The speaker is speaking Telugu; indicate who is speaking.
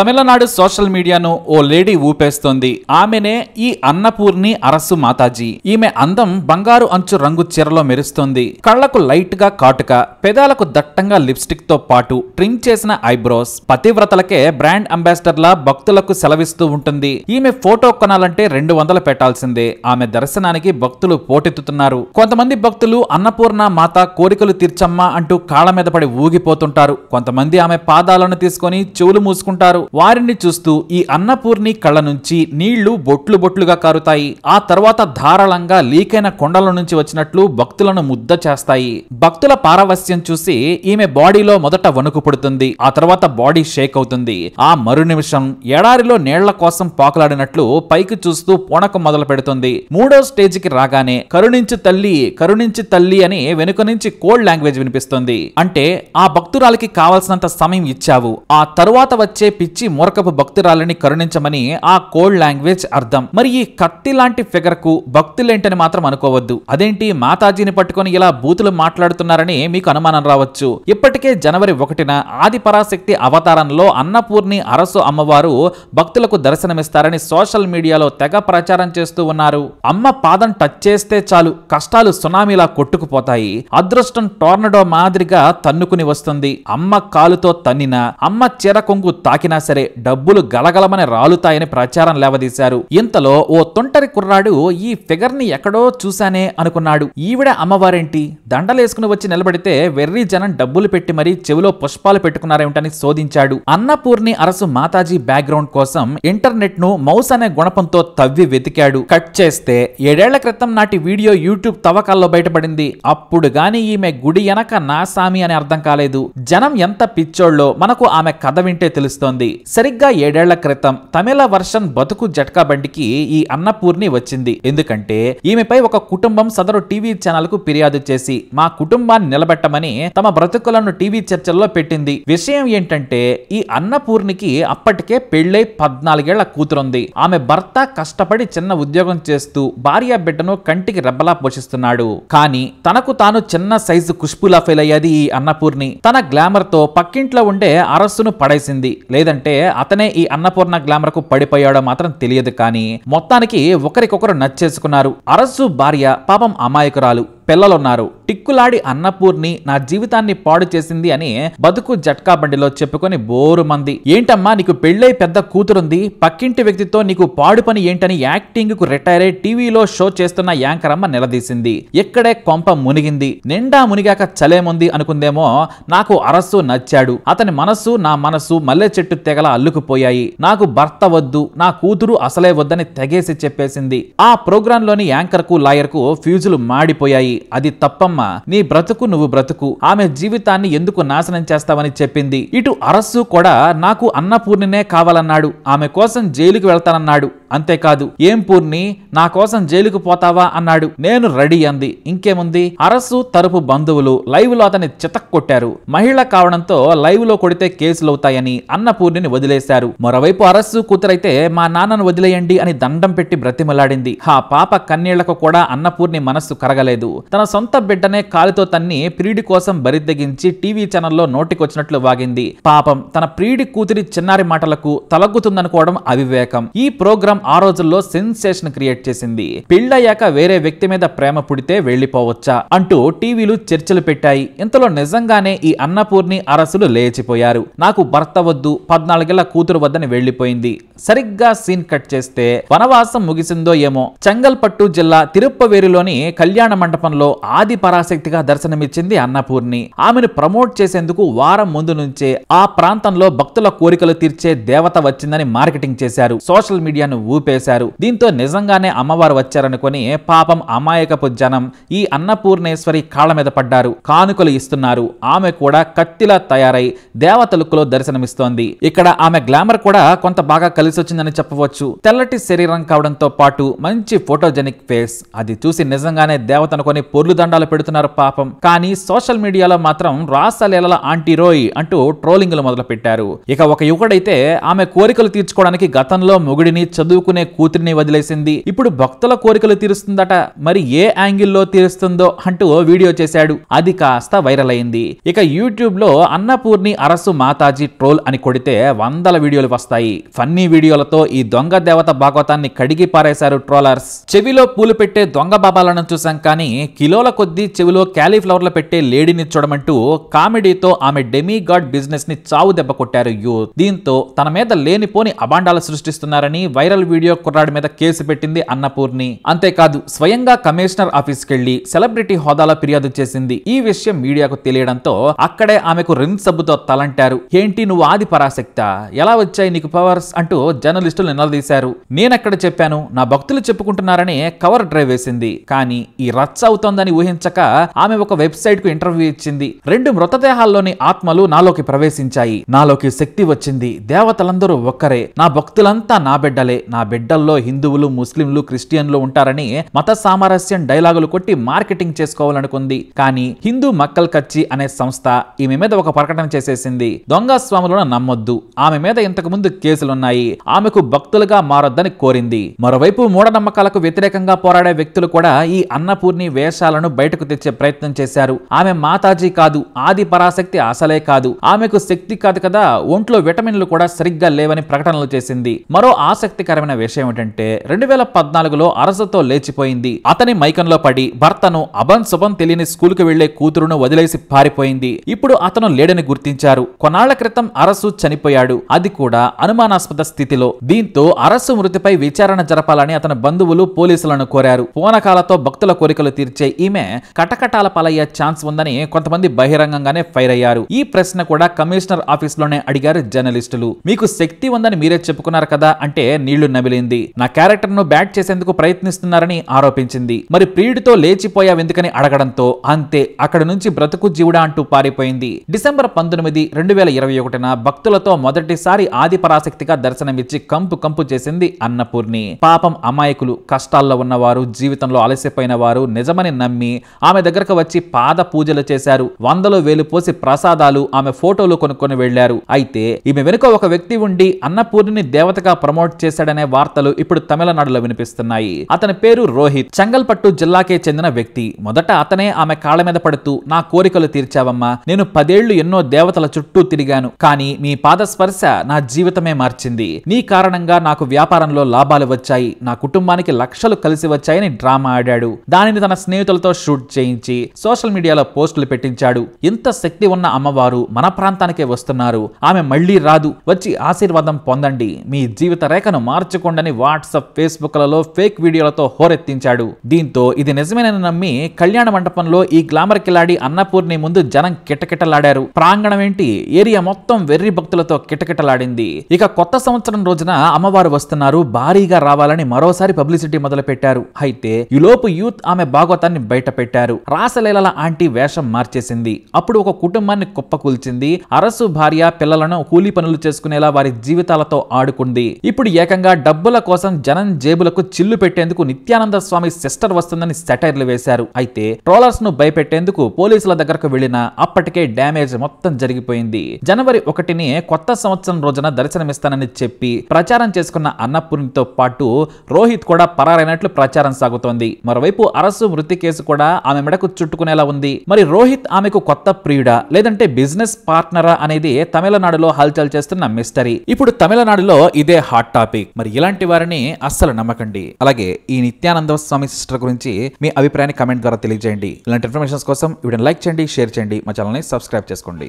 Speaker 1: తమిళనాడు సోషల్ మీడియాను ఓ లేడీ ఊపేస్తోంది ఆమెనే ఈ అన్నపూర్ణి అరసు మాతాజీ ఈమె అందం బంగారు అంచు రంగు చీరలో మెరుస్తోంది కళ్లకు లైట్ గా కాటుక పెదాలకు దట్టంగా లిప్స్టిక్ తో పాటు ట్రిమ్ చేసిన ఐబ్రోస్ పతివ్రతలకే బ్రాండ్ అంబాసిడర్ల భక్తులకు సెలవిస్తూ ఉంటుంది ఈమె ఫోటో కొనాలంటే రెండు వందలు పెట్టాల్సిందే ఆమె దర్శనానికి భక్తులు పోటెత్తుతున్నారు కొంతమంది భక్తులు అన్నపూర్ణ మాత కోరికలు తీర్చమ్మా అంటూ కాళ్ళ మీద పడి ఊగిపోతుంటారు కొంతమంది ఆమె పాదాలను తీసుకుని చెవులు మూసుకుంటారు వారిని చూస్తూ ఈ అన్నపూర్ణి కళ్ళ నుంచి నీళ్లు బొట్లు బొట్లుగా కారుతాయి ఆ తర్వాత ధారాళంగా లీకైన కొండల నుంచి వచ్చినట్లు భక్తులను ముద్ద చేస్తాయి భక్తుల పారవస్యం చూసి ఈమె బాడీలో మొదట వణుకు పుడుతుంది ఆ తర్వాత బాడీ షేక్ అవుతుంది ఆ మరు నిమిషం ఎడారిలో నీళ్ల కోసం పాకులాడినట్లు పైకి చూస్తూ పూనకు మొదలు పెడుతుంది మూడో స్టేజ్ కి రాగానే కరుణించి తల్లి కరుణించి తల్లి అని వెనుక నుంచి కోల్డ్ లాంగ్వేజ్ వినిపిస్తుంది అంటే ఆ భక్తురాలికి కావలసినంత సమయం ఇచ్చావు ఆ తరువాత వచ్చే పిచ్చి ఇచ్చి మూరకపు భక్తురాలని కరుణించమని ఆ కోల్డ్ లాంగ్వేజ్ అర్థం మరి ఈ కత్తి లాంటి ఫిగర్ కు భక్తులేంటని మాత్రం అనుకోవద్దు అదేంటి మాతాజీని పట్టుకుని ఇలా బూతులు మాట్లాడుతున్నారని మీకు అనుమానం రావచ్చు ఇప్పటికే జనవరి ఒకటిన ఆది పరాశక్తి అవతారంలో అన్నపూర్ణి అరసు అమ్మవారు భక్తులకు దర్శనమిస్తారని సోషల్ మీడియాలో తెగ ప్రచారం చేస్తూ ఉన్నారు అమ్మ పాదం టచ్ చేస్తే చాలు కష్టాలు సునామీలా కొట్టుకుపోతాయి అదృష్టం టోర్నడో మాదిరిగా తన్నుకుని వస్తుంది అమ్మ కాలుతో తన్నినా అమ్మ చీర కొంగు తాకినా సరే డబ్బులు గలగలమని రాలుతాయని ప్రచారం లేవదీశారు ఇంతలో ఓ తొంటరి కుర్రాడు ఈ ఫిగర్ ని ఎక్కడో చూశానే అనుకున్నాడు ఈవిడ అమ్మవారేంటి దండలేసుకుని వచ్చి నిలబడితే వెర్రి జనం డబ్బులు పెట్టి మరీ చెవిలో పుష్పాలు పెట్టుకున్నారేమిటని శోధించాడు అన్నపూర్ణి అరసు మాతాజీ బ్యాక్గ్రౌండ్ కోసం ఇంటర్నెట్ ను మౌస్ అనే గుణపంతో తవ్వి వెతికాడు కట్ చేస్తే ఏడేళ్ల క్రితం నాటి వీడియో యూట్యూబ్ తవ్వకాల్లో బయటపడింది అప్పుడు గాని ఈమె గుడి ఎనక నాసామి అని అర్థం కాలేదు జనం ఎంత పిచ్చోళ్ళో మనకు ఆమె కథ వింటే తెలుస్తోంది సరిగ్గా ఏడేళ్ల క్రితం తమిళ వర్షన్ బతుకు జట్కా బండికి ఈ అన్నపూర్ణి వచ్చింది ఎందుకంటే ఈమెపై ఒక కుటుంబం సదరు టీవీ ఛానల్ కు ఫిర్యాదు చేసి మా కుటుంబాన్ని నిలబెట్టమని తమ బ్రతుకులను టీవీ చర్చల్లో పెట్టింది విషయం ఏంటంటే ఈ అన్నపూర్ణికి అప్పటికే పెళ్లై పద్నాలుగేళ్ల కూతురుంది ఆమె భర్త కష్టపడి చిన్న ఉద్యోగం చేస్తూ భార్య బిడ్డను కంటికి రెబ్బలా పోషిస్తున్నాడు కానీ తనకు తాను చిన్న సైజు కుష్పులా ఫెయిల్ అయ్యేది ఈ అన్నపూర్ణి తన గ్లామర్ తో పక్కింట్లో ఉండే అరస్సును పడేసింది లేదంటే ఏంటంటే అతనే ఈ అన్నపూర్ణ గ్లామర్ కు పడిపోయాడో మాత్రం తెలియదు కానీ మొత్తానికి ఒకరికొకరు నచ్చేసుకున్నారు అరస్సు భార్య పాపం అమాయకురాలు పిల్లలున్నారు టిక్కులాడి అన్నపూర్ణి నా జీవితాన్ని పాడు చేసింది అని బతుకు జట్కా బండిలో చెప్పుకొని బోరు మంది ఏంటమ్మా నీకు పెళ్ళై పెద్ద కూతురుంది పక్కింటి వ్యక్తితో నీకు పాడు పని ఏంటని యాక్టింగ్ కు రిటైర్ అయి టీవీలో షో చేస్తున్న యాంకర్ అమ్మ నిలదీసింది ఎక్కడే కొంప మునిగింది నిండా మునిగాక చలేముంది అనుకుందేమో నాకు అరస్సు నచ్చాడు అతని మనస్సు నా మనస్సు మల్లె చెట్టు తెగల అల్లుకుపోయాయి నాకు భర్త వద్దు నా కూతురు అసలే వద్దని తెగేసి చెప్పేసింది ఆ ప్రోగ్రాంలోని లాయర్ కు ఫ్యూజులు మాడిపోయాయి అది తప్పమ్మా నీ బ్రతుకు నువ్వు బ్రతుకు ఆమె జీవితాన్ని ఎందుకు నాశనం చేస్తావని చెప్పింది ఇటు అరస్సు కూడా నాకు అన్నపూర్ణినే కావాలన్నాడు ఆమె కోసం జైలుకి వెళ్తానన్నాడు అంతేకాదు ఏం పూర్ణి నా కోసం జైలుకు పోతావా అన్నాడు నేను రెడీ అంది ఇంకేముంది అరసు తరపు బంధువులు లైవ్ లో అతని చితక్ కొట్టారు మహిళ కావడంతో లైవ్ లో కొడితే కేసులవుతాయని అన్నపూర్ణిని వదిలేశారు మరోవైపు అరస్సు కూతురైతే మా నాన్నను వదిలేయండి అని దండం పెట్టి బ్రతిమలాడింది ఆ పాప కన్నీళ్లకు కూడా అన్నపూర్ణి మనస్సు కరగలేదు తన సొంత బిడ్డనే కాలుతో తన్ని ప్రీడి కోసం బరిద్దగించి టీవీ ఛానల్లో నోటికొచ్చినట్లు వాగింది పాపం తన ప్రీడి కూతురి చిన్నారి మాటలకు తలగ్గుతుందనుకోవడం అవివేకం ఈ ప్రోగ్రాం ఆ రోజుల్లో సెన్సేషన్ క్రియేట్ చేసింది పెళ్ళయ్యాక వేరే వ్యక్తి మీద ప్రేమ పుడితే వెళ్లిపోవచ్చా అంటూ టీవీలు చర్చలు పెట్టాయి ఇంతలో నిజంగానే ఈ అన్నపూర్ణి అరసులు లేచిపోయారు నాకు భర్త వద్దు పద్నాలుగేళ్ల కూతురు వద్దని వెళ్లిపోయింది సరిగ్గా సీన్ కట్ చేస్తే వనవాసం ముగిసిందో ఏమో చెంగల్పట్టు జిల్లా తిరుప్పవేరులోని కళ్యాణ మండపంలో ఆది పరాశక్తిగా దర్శనమిచ్చింది అన్నపూర్ణి ఆమెను ప్రమోట్ చేసేందుకు వారం ముందు నుంచే ఆ ప్రాంతంలో భక్తుల కోరికలు తీర్చే దేవత వచ్చిందని మార్కెటింగ్ చేశారు సోషల్ మీడియాను ఊపేశారు దీంతో నిజంగానే అమ్మవారు వచ్చారనుకుని పాపం అమాయకపు జనం ఈ అన్నపూర్ణేశ్వరి కాళ్ళ మీద పడ్డారు కానుకలు ఇస్తున్నారు ఆమె కూడా కత్తిలా తయారై దేవతలుక్కులో దర్శనమిస్తోంది ఇక్కడ ఆమె గ్లామర్ కూడా కొంత బాగా కలిసి వచ్చిందని చెప్పవచ్చు తెల్లటి శరీరం కావడంతో పాటు మంచి ఫోటోజెనిక్ ఫేస్ అది చూసి నిజంగానే దేవతను కొని పొర్లు దండాలు పెడుతున్నారు పాపం కానీ సోషల్ మీడియాలో మాత్రం రాసలీలల ఆంటీ రోయ్ అంటూ ట్రోలింగ్లు మొదలుపెట్టారు ఇక ఒక యువకుడైతే ఆమె కోరికలు తీర్చుకోవడానికి గతంలో మొగుడిని చదువు చదువుకునే కూతురిని వదిలేసింది ఇప్పుడు భక్తుల కోరికలు తీరుస్తుందట మరి ఏ యాంగిల్లో తీరుస్తుందో అంటూ వీడియో చేశాడు అది కాస్త వైరల్ అయింది ఇక యూట్యూబ్ లో అన్నపూర్ణి అరసు మాతాజీ ట్రోల్ అని కొడితే వందల వీడియోలు వస్తాయి ఫన్నీ వీడియోలతో ఈ దొంగ దేవత భాగవతాన్ని కడిగి పారేశారు ట్రోలర్స్ చెవిలో పూలు పెట్టే దొంగ బాబాలను చూసాం కానీ కిలోల కొద్దీ చెవిలో క్యాలీఫ్లవర్లు పెట్టే లేడీని చూడమంటూ కామెడీతో ఆమె డెమీ గాడ్ బిజినెస్ ని చావు దెబ్బ కొట్టారు యూత్ దీంతో తన మీద లేనిపోని అబాండాలు సృష్టిస్తున్నారని వైరల్ వీడియో కుర్రాడి మీద కేసు పెట్టింది అన్నపూర్ణి అంతేకాదు స్వయంగా కమిషనర్ కెళ్లి సెలబ్రిటీ హోదాలో ఫిర్యాదు చేసింది ఈ విషయం మీడియాకు తెలియడంతో అక్కడే ఆమెకు రిన్ సబ్బుతో తలంటారు ఏంటి నువ్వు ఆది పరాశక్త ఎలా వచ్చాయి నీకు పవర్స్ అంటూ జర్నలిస్టులు నిలదీశారు నేనక్కడ చెప్పాను నా భక్తులు చెప్పుకుంటున్నారని కవర్ డ్రైవ్ వేసింది కానీ ఈ రచ్చ అవుతోందని ఊహించక ఆమె ఒక వెబ్సైట్ కు ఇంటర్వ్యూ ఇచ్చింది రెండు మృతదేహాల్లోని ఆత్మలు నాలోకి ప్రవేశించాయి నాలోకి శక్తి వచ్చింది దేవతలందరూ ఒక్కరే నా భక్తులంతా నా బిడ్డలే నా బిడ్డల్లో హిందువులు ముస్లింలు క్రిస్టియన్లు ఉంటారని మత సామరస్యం డైలాగులు కొట్టి మార్కెటింగ్ చేసుకోవాలనుకుంది కానీ హిందూ మక్కల్ కచ్చి అనే సంస్థ ఈమె మీద ఒక ప్రకటన చేసేసింది దొంగ స్వాములను నమ్మొద్దు ఆమె మీద ఇంతకు ముందు కేసులున్నాయి ఆమెకు భక్తులుగా మారొద్దని కోరింది మరోవైపు మూఢనమ్మకాలకు వ్యతిరేకంగా పోరాడే వ్యక్తులు కూడా ఈ అన్నపూర్ణి వేషాలను బయటకు తెచ్చే ప్రయత్నం చేశారు ఆమె మాతాజీ కాదు ఆది పరాశక్తి అసలే కాదు ఆమెకు శక్తి కాదు కదా ఒంట్లో విటమిన్లు కూడా సరిగ్గా లేవని ప్రకటనలు చేసింది మరో ఆసక్తికర ఆసక్తికరమైన విషయం ఏమిటంటే రెండు వేల పద్నాలుగులో అరసతో లేచిపోయింది అతని మైకంలో పడి భర్తను అభం శుభం తెలియని స్కూల్కి వెళ్లే కూతురును వదిలేసి పారిపోయింది ఇప్పుడు అతను లేడని గుర్తించారు కొన్నాళ్ల క్రితం అరసు చనిపోయాడు అది కూడా అనుమానాస్పద స్థితిలో దీంతో అరసు మృతిపై విచారణ జరపాలని అతని బంధువులు పోలీసులను కోరారు పూనకాలతో భక్తుల కోరికలు తీర్చే ఈమె కటకటాల పాలయ్యే ఛాన్స్ ఉందని కొంతమంది బహిరంగంగానే ఫైర్ అయ్యారు ఈ ప్రశ్న కూడా కమిషనర్ ఆఫీస్ లోనే అడిగారు జర్నలిస్టులు మీకు శక్తి ఉందని మీరే చెప్పుకున్నారు కదా అంటే నీళ్లు నమిలింది నా ను బ్యాట్ చేసేందుకు ప్రయత్నిస్తున్నారని ఆరోపించింది మరి ప్రియుడితో లేచిపోయావెందుకని అడగడంతో అంతే అక్కడి నుంచి బ్రతుకు జీవుడా అంటూ పారిపోయింది డిసెంబర్ పంతొమ్మిది రెండు వేల ఇరవై ఒకటిన భక్తులతో మొదటిసారి ఆదిపరాశక్తిగా దర్శనమిచ్చి కంపు కంపు చేసింది అన్నపూర్ణి పాపం అమాయకులు కష్టాల్లో ఉన్నవారు జీవితంలో అలసిపోయిన వారు నిజమని నమ్మి ఆమె దగ్గరకు వచ్చి పాద పూజలు చేశారు వందలు వేలు పోసి ప్రసాదాలు ఆమె ఫోటోలు కొనుక్కొని వెళ్లారు అయితే ఈమె వెనుక ఒక వ్యక్తి ఉండి అన్నపూర్ణిని దేవతగా ప్రమోట్ చేశాడనే అనే వార్తలు ఇప్పుడు తమిళనాడులో వినిపిస్తున్నాయి అతని పేరు రోహిత్ చంగల్పట్టు జిల్లాకే చెందిన వ్యక్తి మొదట అతనే ఆమె కాళ్ళ మీద పడుతూ నా కోరికలు తీర్చావమ్మా నేను పదేళ్లు ఎన్నో దేవతల చుట్టూ తిరిగాను కానీ మీ పాదస్పర్శ నా జీవితమే మార్చింది నీ కారణంగా నాకు వ్యాపారంలో లాభాలు వచ్చాయి నా కుటుంబానికి లక్షలు కలిసి వచ్చాయని డ్రామా ఆడాడు దానిని తన స్నేహితులతో షూట్ చేయించి సోషల్ మీడియాలో పోస్టులు పెట్టించాడు ఇంత శక్తి ఉన్న అమ్మవారు మన ప్రాంతానికే వస్తున్నారు ఆమె మళ్లీ రాదు వచ్చి ఆశీర్వాదం పొందండి మీ జీవిత రేఖను మార్చి మార్చకుండని వాట్సాప్ ఫేస్బుక్లలో ఫేక్ వీడియోలతో హోరెత్తించాడు దీంతో ఇది నిజమేనని నమ్మి కళ్యాణ మండపంలో ఈ గ్లామర్ కిలాడి అన్నపూర్ణి ముందు జనం కిటకిటలాడారు ప్రాంగణం ఏంటి ఏరియా మొత్తం వెర్రి భక్తులతో కిటకిటలాడింది ఇక కొత్త సంవత్సరం రోజున అమ్మవారు వస్తున్నారు భారీగా రావాలని మరోసారి పబ్లిసిటీ మొదలుపెట్టారు అయితే లోపు యూత్ ఆమె భాగవతాన్ని బయట పెట్టారు రాసలీల ఆంటీ వేషం మార్చేసింది అప్పుడు ఒక కుటుంబాన్ని కుప్పకూల్చింది అరసు భార్య పిల్లలను కూలీ పనులు చేసుకునేలా వారి జీవితాలతో ఆడుకుంది ఇప్పుడు ఏకంగా డబ్బుల కోసం జనం జేబులకు చిల్లు పెట్టేందుకు నిత్యానంద స్వామి సిస్టర్ వస్తుందని సెటైర్లు వేశారు అయితే ట్రోలర్స్ ను భయపెట్టేందుకు పోలీసుల దగ్గరకు వెళ్లిన అప్పటికే డ్యామేజ్ మొత్తం జరిగిపోయింది జనవరి ఒకటిని కొత్త సంవత్సరం రోజున దర్శనమిస్తానని చెప్పి ప్రచారం చేసుకున్న అన్నపూర్ణితో పాటు రోహిత్ కూడా పరారైనట్లు ప్రచారం సాగుతోంది మరోవైపు అరసు మృతి కేసు కూడా ఆమె మెడకు చుట్టుకునేలా ఉంది మరి రోహిత్ ఆమెకు కొత్త ప్రియుడా లేదంటే బిజినెస్ పార్ట్నరా అనేది తమిళనాడులో హల్చల్ చేస్తున్న మిస్టరీ ఇప్పుడు తమిళనాడులో ఇదే హాట్ టాపిక్ మరి ఇలాంటి వారిని అస్సలు నమ్మకండి అలాగే ఈ నిత్యానంద స్వామి సిస్టర్ గురించి మీ అభిప్రాయాన్ని కమెంట్ ద్వారా తెలియజేయండి ఇలాంటి ఇన్ఫర్మేషన్స్ కోసం వీడియోని లైక్ చేయండి షేర్ చేయండి మా ఛానల్ని సబ్స్క్రైబ్ చేసుకోండి